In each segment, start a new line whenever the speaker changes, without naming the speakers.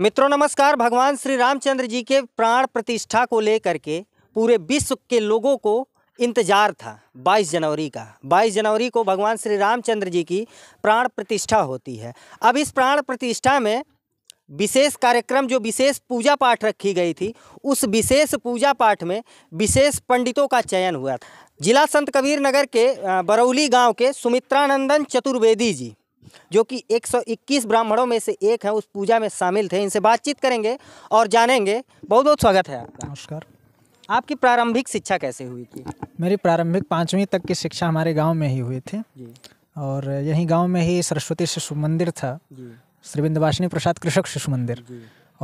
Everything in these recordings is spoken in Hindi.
मित्रों नमस्कार भगवान श्री रामचंद्र जी के प्राण प्रतिष्ठा को लेकर के पूरे विश्व के लोगों को इंतजार था 22 जनवरी का 22 जनवरी को भगवान श्री रामचंद्र जी की प्राण प्रतिष्ठा होती है अब इस प्राण प्रतिष्ठा में विशेष कार्यक्रम जो विशेष पूजा पाठ रखी गई थी उस विशेष पूजा पाठ में विशेष पंडितों का चयन हुआ था जिला संत कबीर नगर के बरौली गांव के सुमित्रानंदन चतुर्वेदी जी जो कि 121 ब्राह्मणों में से एक हैं उस पूजा में शामिल थे इनसे बातचीत करेंगे और जानेंगे बहुत बहुत स्वागत है आपका नमस्कार आपकी प्रारंभिक शिक्षा कैसे हुई थी
मेरी प्रारंभिक पाँचवीं तक की शिक्षा हमारे गाँव में ही हुई थी और यही गाँव में ही सरस्वती शिशु मंदिर था श्री विंध्यवासिनी प्रसाद कृषक शिशु मंदिर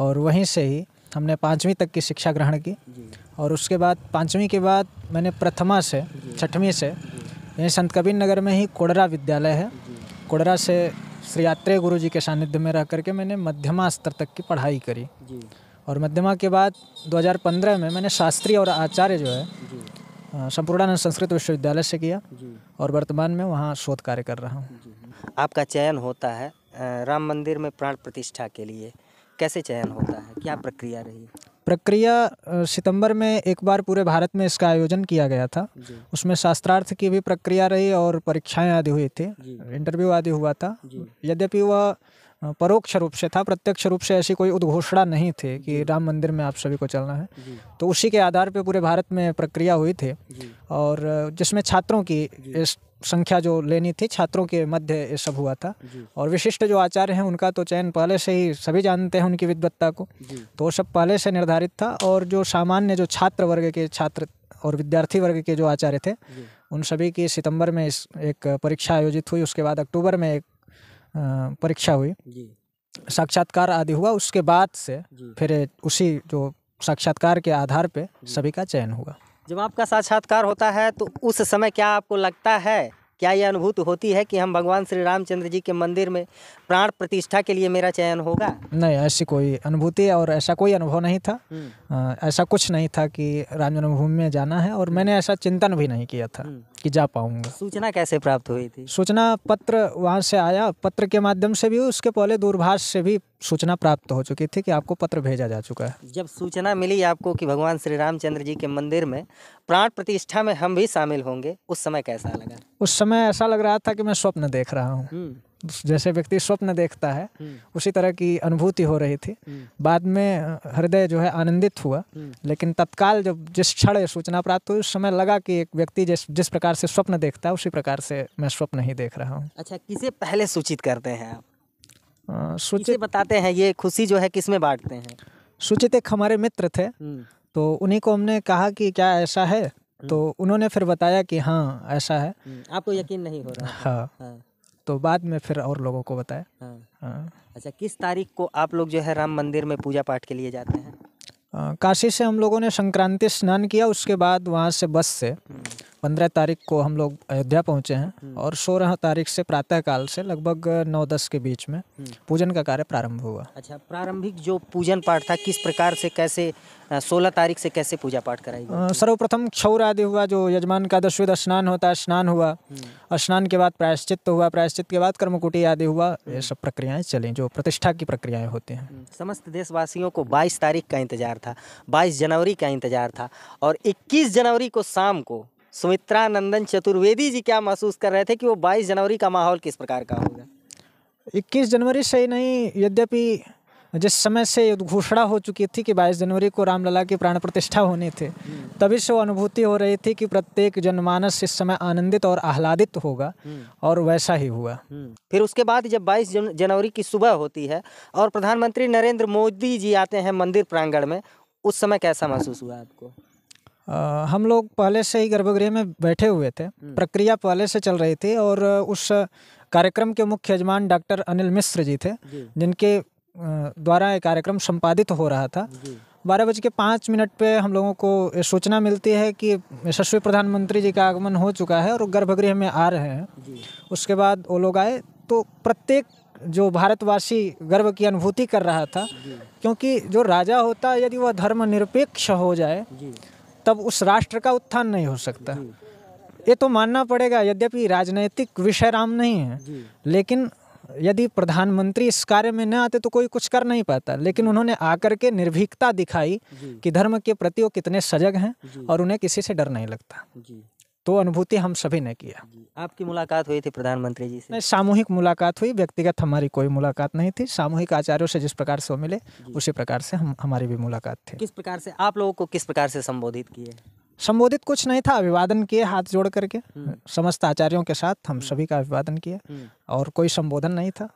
और वहीं से ही हमने पाँचवीं तक की शिक्षा ग्रहण की और उसके बाद पाँचवीं के बाद मैंने प्रथमा से छठवीं से यहीं संत कबीर नगर में ही कोडरा विद्यालय है कोडरा से श्री यात्रेय गुरु जी के सानिध्य में रह करके मैंने मध्यमा स्तर तक की पढ़ाई करी और मध्यमा के बाद 2015 में मैंने शास्त्री और आचार्य जो
है
संपूर्णानंद संस्कृत विश्वविद्यालय से किया और वर्तमान में वहाँ शोध कार्य कर रहा
हूँ आपका चयन होता है राम मंदिर में प्राण प्रतिष्ठा के लिए कैसे चयन होता है क्या प्रक्रिया रही
प्रक्रिया सितंबर में एक बार पूरे भारत में इसका आयोजन किया गया था उसमें शास्त्रार्थ की भी प्रक्रिया रही और परीक्षाएं आदि हुई थी इंटरव्यू आदि हुआ था यद्यपि वह परोक्ष रूप से था प्रत्यक्ष रूप से ऐसी कोई उद्घोषणा नहीं थी कि राम मंदिर में आप सभी को चलना है तो उसी के आधार पर पूरे भारत में प्रक्रिया हुई थी और जिसमें छात्रों की इस संख्या जो लेनी थी छात्रों के मध्य ये सब हुआ था और विशिष्ट जो आचार्य हैं उनका तो चयन पहले से ही सभी जानते हैं उनकी विद्वत्ता को तो वो सब पहले से निर्धारित था और जो सामान्य जो छात्र वर्ग के छात्र और विद्यार्थी वर्ग के जो आचार्य थे उन सभी की सितंबर में इस एक परीक्षा आयोजित हुई उसके बाद अक्टूबर में एक परीक्षा हुई साक्षात्कार आदि हुआ उसके बाद से फिर उसी जो साक्षात्कार के आधार पे सभी का चयन हुआ
जब आपका साक्षात्कार होता है तो उस समय क्या आपको लगता है क्या यह अनुभूत होती है कि हम भगवान श्री रामचंद्र जी के मंदिर में प्राण प्रतिष्ठा के लिए मेरा चयन होगा
नहीं ऐसी कोई अनुभूति और ऐसा कोई अनुभव नहीं था आ, हम्म। ऐसा कुछ नहीं था कि राम जन्मभूमि में जाना है और हम्म। मैंने ऐसा चिंतन भी नहीं किया था हम्म। कि जा पाऊंगा सूचना कैसे प्राप्त हुई थी सूचना पत्र वहाँ से आया पत्र के माध्यम से भी उसके पहले दूरभाष से भी सूचना प्राप्त हो चुकी थी कि आपको पत्र भेजा जा चुका है
जब सूचना मिली आपको कि भगवान श्री रामचंद्र जी के मंदिर में प्राण प्रतिष्ठा में हम भी शामिल होंगे उस समय कैसा लगा
उस समय ऐसा लग रहा था कि मैं स्वप्न देख रहा हूँ हम्म। जैसे व्यक्ति स्वप्न देखता है हम्म। उसी तरह की अनुभूति हो रही थी हम्म। बाद में हृदय जो है आनंदित हुआ हम्म। लेकिन तत्काल जब जिस क्षण सूचना प्राप्त हुई उस समय लगा कि एक व्यक्ति जिस जिस प्रकार से स्वप्न देखता है उसी प्रकार से मैं स्वप्न ही देख रहा हूँ
अच्छा किसे पहले सूचित करते हैं
आप सूचित बताते हैं ये खुशी जो है किस में बांटते हैं सूचित एक हमारे मित्र थे तो उन्हीं को हमने कहा कि क्या ऐसा है तो उन्होंने फिर बताया कि हाँ ऐसा है
आपको यकीन नहीं हो रहा हाँ, हाँ।
तो बाद में फिर और लोगों को बताया हाँ।, हाँ।
अच्छा किस तारीख को आप लोग जो है राम
मंदिर में पूजा पाठ के लिए जाते हैं हाँ, काशी से हम लोगों ने संक्रांति स्नान किया उसके बाद वहाँ से बस से हम्म। पंद्रह तारीख को हम लोग अयोध्या पहुँचे हैं हम्म। और सोलह तारीख से प्रातःकाल से लगभग नौ दस के बीच में हम्म। पूजन का कार्य प्रारंभ हुआ
अच्छा प्रारंभिक जो पूजन पाठ था किस प्रकार से कैसे सोलह तारीख से कैसे पूजा पाठ कराई
सर्वप्रथम क्षौर आदि हुआ जो यजमान का दशविध स्नान होता है स्नान हुआ हम्म। स्नान के बाद प्रायश्चित तो हुआ प्रायश्चित के बाद कर्मकुटी आदि हुआ ये सब प्रक्रियाएं चली जो प्रतिष्ठा की प्रक्रियाएं होती हैं
समस्त देशवासियों को 22 तारीख का इंतजार था 22 जनवरी का इंतजार था और 21 जनवरी को शाम को सुमित्रा नंदन चतुर्वेदी जी क्या महसूस कर रहे थे कि वो 22 जनवरी का
माहौल किस प्रकार का होगा 21 जनवरी से ही नहीं यद्यपि जिस समय से घोषणा हो चुकी थी कि 22 जनवरी को रामलला की प्राण प्रतिष्ठा होने थे हम्म। तभी से वो अनुभूति हो रही थी कि प्रत्येक जनमानस इस समय आनंदित और आह्लादित होगा हम्म। और वैसा ही हुआ हम्म। फिर उसके बाद
जब 22 जन, जनवरी की सुबह
होती है और प्रधानमंत्री नरेंद्र
मोदी जी आते हैं मंदिर प्रांगण में उस समय कैसा महसूस
हुआ आपको आ, हम लोग पहले से ही गर्भगृह में बैठे हुए थे हम्म। प्रक्रिया पहले से चल रही थी और उस कार्यक्रम के मुख्य यजमान डॉक्टर अनिल मिश्र जी थे जिनके द्वारा ये कार्यक्रम संपादित हो रहा था बारह बज के पाँच मिनट पे हम लोगों को सूचना मिलती है कि यशस्वी प्रधानमंत्री जी का आगमन हो चुका है और गर्भगृह में आ रहे हैं उसके बाद वो लोग आए तो प्रत्येक जो भारतवासी गर्व की अनुभूति कर रहा था क्योंकि जो राजा होता यदि वह धर्मनिरपेक्ष हो जाए तब उस राष्ट्र का उत्थान नहीं हो सकता ये तो मानना पड़ेगा यद्यपि राजनैतिक विषय राम नहीं है लेकिन यदि प्रधानमंत्री इस कार्य में न आते तो कोई कुछ कर नहीं पाता लेकिन उन्होंने आकर के निर्भीकता दिखाई कि धर्म के प्रति वो कितने सजग हैं और उन्हें किसी से डर नहीं लगता तो अनुभूति हम सभी ने किया
आपकी मुलाकात हुई थी प्रधानमंत्री जी से
नहीं सामूहिक मुलाकात हुई व्यक्तिगत हमारी कोई मुलाकात नहीं थी सामूहिक आचार्यों से जिस प्रकार से वो मिले उसी प्रकार से हम हमारी भी मुलाकात थी
किस प्रकार से आप लोगों को किस प्रकार से संबोधित किए
संबोधित कुछ नहीं था अभिवादन किए हाथ जोड़ करके हम्म। समस्त आचार्यों के साथ हम हम्म। सभी का अभिवादन किया हम्म। और कोई संबोधन नहीं था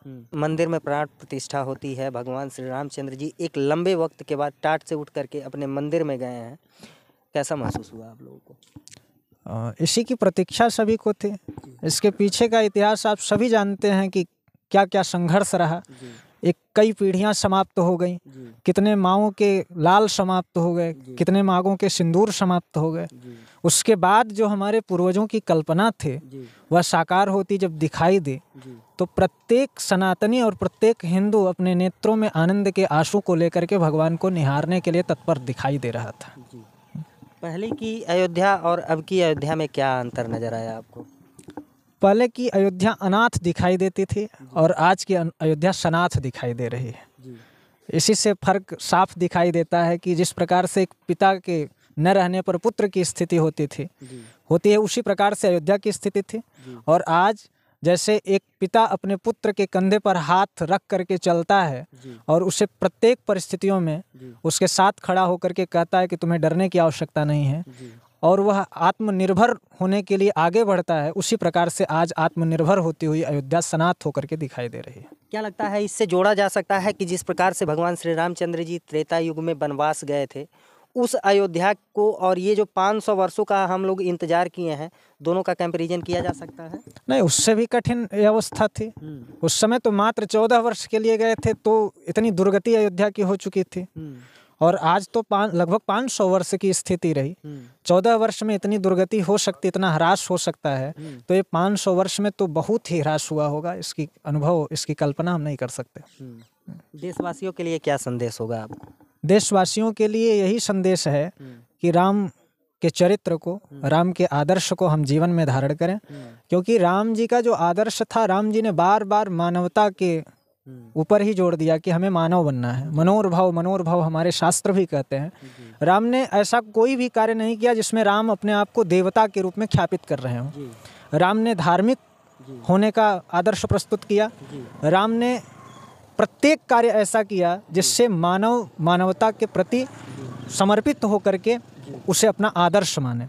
मंदिर में प्राण प्रतिष्ठा होती है भगवान श्री रामचंद्र जी एक लंबे वक्त के बाद टाट से उठ करके अपने मंदिर में गए हैं कैसा महसूस हुआ आप
लोगों को इसी की प्रतीक्षा सभी को थी इसके पीछे का इतिहास आप सभी जानते हैं कि क्या क्या संघर्ष रहा एक कई पीढ़ियां समाप्त हो गई कितने माओ के लाल समाप्त हो गए कितने मागों के सिंदूर समाप्त हो गए उसके बाद जो हमारे पूर्वजों की कल्पना थे वह साकार होती जब दिखाई दे तो प्रत्येक सनातनी और प्रत्येक हिंदू अपने नेत्रों में आनंद के आंसू को लेकर के भगवान को निहारने के लिए तत्पर दिखाई दे रहा था
पहले की अयोध्या और अब की अयोध्या में क्या अंतर नज़र आया आपको
पहले की अयोध्या अनाथ दिखाई देती थी और आज की अयोध्या सनाथ दिखाई दे रही है इसी से फर्क साफ दिखाई देता है कि जिस प्रकार से एक पिता के न रहने पर पुत्र की स्थिति होती थी होती है उसी प्रकार से अयोध्या की स्थिति थी और आज जैसे एक पिता अपने पुत्र के कंधे पर हाथ रख करके चलता है और उसे प्रत्येक परिस्थितियों में उसके साथ खड़ा होकर के कहता है कि तुम्हें डरने की आवश्यकता नहीं है और वह आत्मनिर्भर होने के लिए आगे बढ़ता है उसी प्रकार से आज आत्मनिर्भर होती हुई अयोध्या सनात होकर के दिखाई दे रही है
क्या लगता है इससे जोड़ा जा सकता है कि जिस प्रकार से भगवान श्री रामचंद्र जी त्रेता युग में वनवास गए थे उस अयोध्या को और ये जो 500 वर्षों का हम लोग इंतजार किए हैं दोनों का कंपेरिजन किया जा सकता है
नहीं उससे भी कठिन अवस्था थी हम्म। उस समय तो मात्र 14 वर्ष के लिए गए थे तो इतनी दुर्गति अयोध्या की हो चुकी थी हम्म। और आज तो पाँच लगभग पाँच सौ वर्ष की स्थिति रही हम्म। चौदह वर्ष में इतनी दुर्गति हो सकती इतना ह्रास हो सकता है तो ये पाँच सौ वर्ष में तो बहुत ही ह्रास हुआ होगा इसकी अनुभव इसकी कल्पना हम नहीं कर सकते देशवासियों
के लिए क्या संदेश
होगा आपको देशवासियों के लिए यही संदेश है हम्म। कि राम के चरित्र को हम्म। राम के आदर्श को हम जीवन में धारण करें हम्म। क्योंकि राम जी का जो आदर्श था राम जी ने बार बार मानवता के ऊपर ही जोड़ दिया कि हमें मानव बनना है मनोरभाव मनोरभाव हमारे शास्त्र भी कहते हैं राम ने ऐसा कोई भी कार्य नहीं किया जिसमें राम अपने आप को देवता के रूप में ख्यापित कर रहे हों राम ने धार्मिक होने का आदर्श प्रस्तुत किया राम ने प्रत्येक कार्य ऐसा किया जिससे मानव मानवता के प्रति समर्पित होकर के उसे अपना आदर्श माने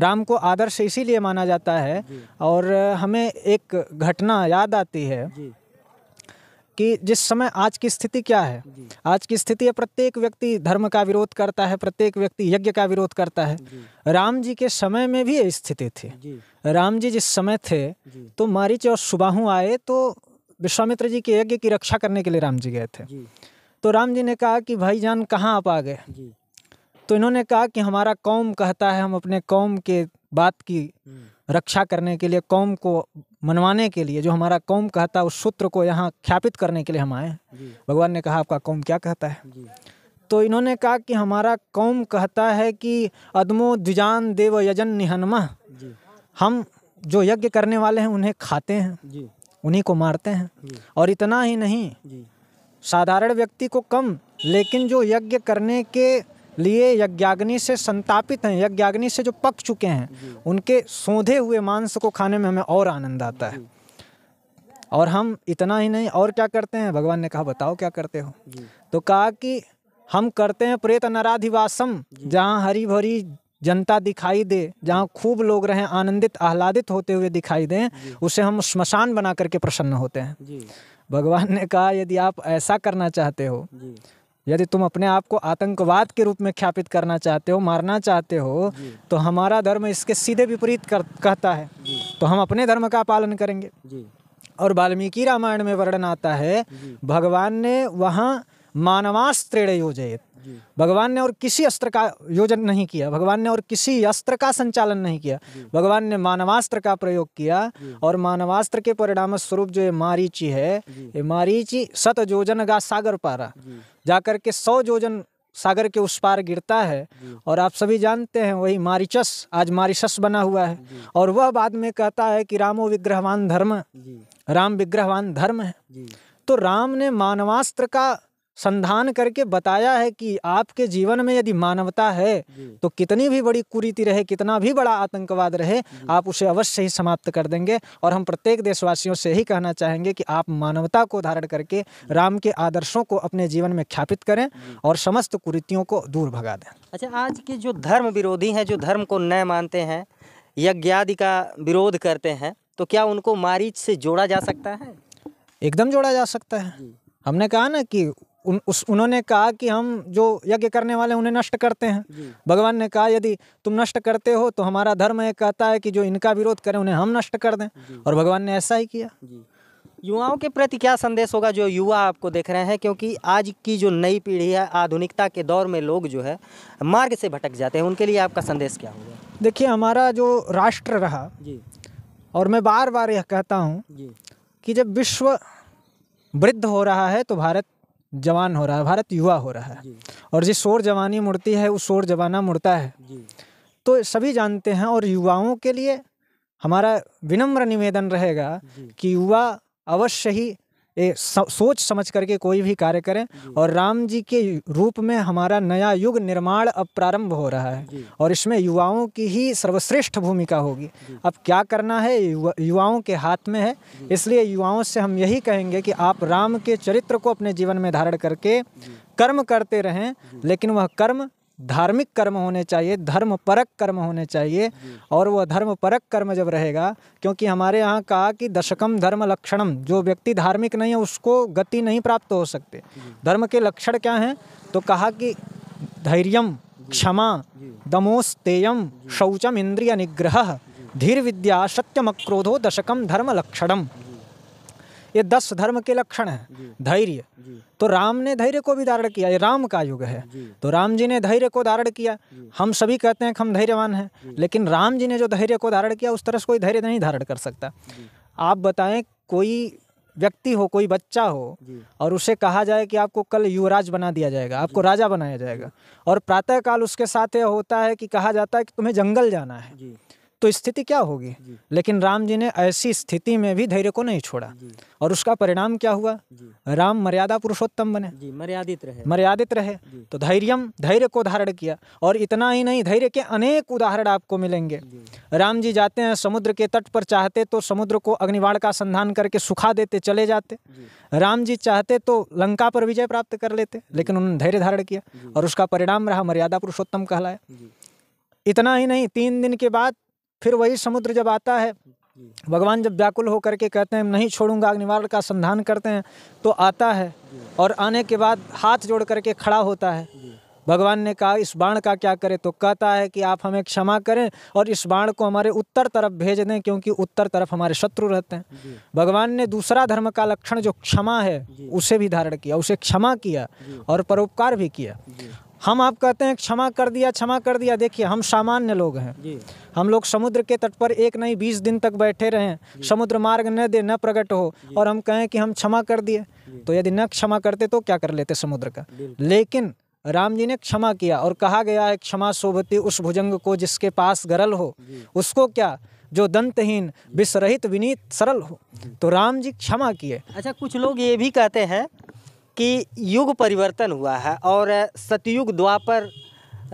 राम को आदर्श इसीलिए माना जाता है और हमें एक घटना याद आती है कि जिस समय आज की स्थिति क्या है आज की स्थिति है प्रत्येक व्यक्ति धर्म का विरोध करता है प्रत्येक व्यक्ति यज्ञ का विरोध करता है राम जी के समय में भी स्थिति थी राम जी जिस समय थे तो मारिच और सुबाहू आए तो विश्वामित्र जी के यज्ञ की रक्षा करने के लिए राम जी गए थे जी। तो राम जी ने कहा कि भाई जान कहाँ आप आ गए तो इन्होंने कहा कि हमारा कौम कहता है हम अपने कौम के बात की हम्म। रक्षा करने के लिए कौम को मनवाने के लिए जो हमारा कौम कहता है उस सूत्र को यहाँ ख्यापित करने के लिए हम आए भगवान ने कहा आपका कौम क्या कहता है तो इन्होंने कहा कि हमारा कौम कहता है कि अदमो द्विजान देव यजन निहनमा हम जो यज्ञ करने वाले हैं उन्हें खाते हैं उन्हीं को मारते हैं और इतना ही नहीं साधारण व्यक्ति को कम लेकिन जो यज्ञ करने के लिए यज्ञाग्नि से संतापित हैं यज्ञाग्नि से जो पक चुके हैं उनके सोधे हुए मांस को खाने में हमें और आनंद आता है और हम इतना ही नहीं और क्या करते हैं भगवान ने कहा बताओ क्या करते हो तो कहा कि हम करते हैं प्रेत नराधिवासम जहाँ हरी भरी जनता दिखाई दे जहाँ खूब लोग रहें आनंदित आह्लादित होते हुए दिखाई दें उसे हम श्मशान बना करके प्रसन्न होते हैं भगवान ने कहा यदि आप ऐसा करना चाहते हो यदि तुम अपने आप को आतंकवाद के रूप में ख्यापित करना चाहते हो मारना चाहते हो तो हमारा धर्म इसके सीधे विपरीत कर कहता है तो हम अपने धर्म का पालन करेंगे और वाल्मीकि रामायण में वर्णन आता है भगवान ने वहाँ मानवास्त्रेण योजित भगवान ने और किसी अस्त्र का योजन नहीं किया भगवान ने और किसी अस्त्र का संचालन नहीं किया भगवान ने मानवास्त्र का प्रयोग किया और मानवास्त्र के परिणाम स्वरूप जो ये मारीची है ये मारीची सत योजन का सागर पारा जाकर के सौ योजन सागर के उस पार गिरता है और आप सभी जानते हैं वही मारिचस आज मारिशस बना हुआ है और वह बाद में कहता है कि रामो विग्रहवान धर्म राम विग्रहवान धर्म है तो राम ने मानवास्त्र का संधान करके बताया है कि आपके जीवन में यदि मानवता है तो कितनी भी बड़ी कुरीति रहे कितना भी बड़ा आतंकवाद रहे आप उसे अवश्य ही समाप्त कर देंगे और हम प्रत्येक देशवासियों से ही कहना चाहेंगे कि आप मानवता को धारण करके राम के आदर्शों को अपने जीवन में ख्यापित करें और समस्त कुरीतियों को दूर भगा दें
अच्छा आज के जो धर्म विरोधी हैं जो धर्म को न मानते हैं यज्ञादि का विरोध करते हैं तो क्या उनको मारीच से जोड़ा जा सकता है
एकदम जोड़ा जा सकता है हमने कहा ना कि उन उस उन्होंने कहा कि हम जो यज्ञ करने वाले उन्हें नष्ट करते हैं भगवान ने कहा यदि तुम नष्ट करते हो तो हमारा धर्म यह कहता है कि जो इनका विरोध करें उन्हें हम नष्ट कर दें और भगवान ने ऐसा ही किया युवाओं के प्रति क्या संदेश होगा जो युवा आपको देख रहे हैं क्योंकि आज की जो नई पीढ़ी
है आधुनिकता के दौर में लोग जो है मार्ग से भटक जाते हैं उनके लिए आपका संदेश क्या होगा
देखिए हमारा जो राष्ट्र रहा जी और मैं बार बार यह कहता हूँ कि जब विश्व वृद्ध हो रहा है तो भारत जवान हो रहा है भारत युवा हो रहा है और जिस शोर जवानी मुड़ती है उस शोर जवाना मुड़ता है तो सभी जानते हैं और युवाओं के लिए हमारा विनम्र निवेदन रहेगा कि युवा अवश्य ही ए, सोच समझ करके कोई भी कार्य करें और राम जी के रूप में हमारा नया युग निर्माण अब प्रारंभ हो रहा है और इसमें युवाओं की ही सर्वश्रेष्ठ भूमिका होगी अब क्या करना है युवा, युवाओं के हाथ में है इसलिए युवाओं से हम यही कहेंगे कि आप राम के चरित्र को अपने जीवन में धारण करके कर्म करते रहें लेकिन वह कर्म धार्मिक कर्म होने चाहिए धर्म परक कर्म होने चाहिए और वह धर्म परक कर्म जब रहेगा क्योंकि हमारे यहाँ कहा कि दशकम धर्म लक्षणम जो व्यक्ति धार्मिक नहीं है उसको गति नहीं प्राप्त हो सकते धर्म के लक्षण क्या हैं तो कहा कि धैर्यम क्षमा दमोस्तेयम शौचम इंद्रिय निग्रह धीर विद्या सत्यम क्रोधो दशकम धर्म लक्षणम ये दस धर्म के लक्षण है धैर्य तो राम ने धैर्य को भी धारण किया ये राम का युग है तो राम जी ने धैर्य को धारण किया हम सभी कहते हैं कि हम धैर्यवान हैं लेकिन राम जी ने जो धैर्य को धारण किया उस तरह से कोई धैर्य नहीं धारण कर सकता आप बताएं कोई व्यक्ति हो कोई बच्चा हो और उसे कहा जाए कि आपको कल युवराज बना दिया जाएगा आपको राजा बनाया जाएगा और प्रातःकाल उसके साथ यह होता है कि कहा जाता है कि तुम्हें जंगल जाना है तो स्थिति क्या होगी लेकिन राम जी ने ऐसी स्थिति में भी धैर्य को नहीं छोड़ा और उसका परिणाम क्या हुआ राम मर्यादा पुरुषोत्तम बने
मर्यादित रहे
मर्यादित रहे तो धैर्यम धैर्य को धारण किया और इतना ही नहीं धैर्य के अनेक उदाहरण आपको मिलेंगे राम जी जाते हैं समुद्र के तट पर चाहते तो समुद्र को अग्निवाण का संधान करके सुखा देते चले जाते राम जी चाहते तो लंका पर विजय प्राप्त कर लेते लेकिन उन्होंने धैर्य धारण किया और उसका परिणाम रहा मर्यादा पुरुषोत्तम कहलाया इतना ही नहीं तीन दिन के बाद फिर वही समुद्र जब आता है भगवान जब व्याकुल होकर के कहते हैं नहीं छोड़ूंगा अग्निवार का संधान करते हैं तो आता है और आने के बाद हाथ जोड़ करके खड़ा होता है भगवान ने कहा इस बाण का क्या करें तो कहता है कि आप हमें क्षमा करें और इस बाण को हमारे उत्तर तरफ भेज दें क्योंकि उत्तर तरफ हमारे शत्रु रहते हैं भगवान ने दूसरा धर्म का लक्षण जो क्षमा है उसे भी धारण किया उसे क्षमा किया और परोपकार भी किया हम आप कहते हैं क्षमा कर दिया क्षमा कर दिया देखिए हम सामान्य लोग हैं हम लोग समुद्र के तट पर एक नहीं बीस दिन तक बैठे रहें समुद्र मार्ग न दे न प्रकट हो और हम कहें कि हम क्षमा कर दिए तो यदि न क्षमा करते तो क्या कर लेते समुद्र का लेकिन राम जी ने क्षमा किया और कहा गया है क्षमा शोभती उस भुजंग को जिसके पास गरल हो उसको क्या जो दंतहीन विषरहित विनीत सरल हो तो राम जी क्षमा किए अच्छा कुछ लोग ये भी कहते हैं कि युग परिवर्तन हुआ है
और सतयुग द्वापर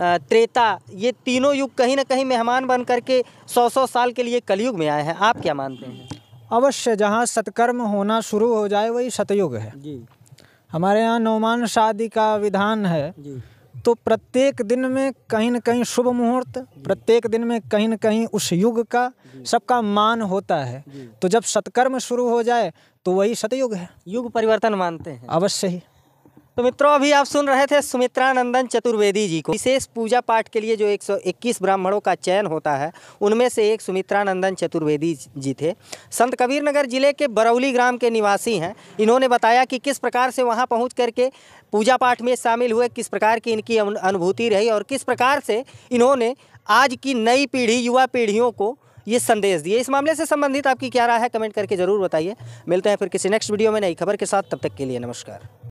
त्रेता ये तीनों युग कहीं ना कहीं मेहमान बन करके सौ सौ साल के लिए कलयुग में आए हैं आप क्या मानते हैं
अवश्य जहाँ सत्कर्म होना शुरू हो जाए वही सतयुग है जी हमारे यहाँ नौमान शादी का विधान है जी तो प्रत्येक दिन में कहीं न कहीं शुभ मुहूर्त प्रत्येक दिन में कहीं न कहीं उस युग का सबका मान होता है तो जब सत्कर्म शुरू हो जाए तो वही सतयुग है युग परिवर्तन मानते हैं अवश्य ही तो मित्रों अभी आप सुन रहे
थे सुमित्रानंदन चतुर्वेदी जी को विशेष पूजा पाठ के लिए जो 121 ब्राह्मणों का चयन होता है उनमें से एक सुमित्रानंदन चतुर्वेदी जी थे संत कबीरनगर जिले के बरौली ग्राम के निवासी हैं इन्होंने बताया कि किस प्रकार से वहां पहुंच करके पूजा पाठ में शामिल हुए किस प्रकार की इनकी अनुभूति रही और किस प्रकार से इन्होंने आज की नई पीढ़ी युवा पीढ़ियों को ये संदेश दिए इस मामले से संबंधित आपकी क्या राय है कमेंट करके ज़रूर बताइए मिलते हैं फिर किसी नेक्स्ट वीडियो में नई खबर के साथ तब तक के लिए नमस्कार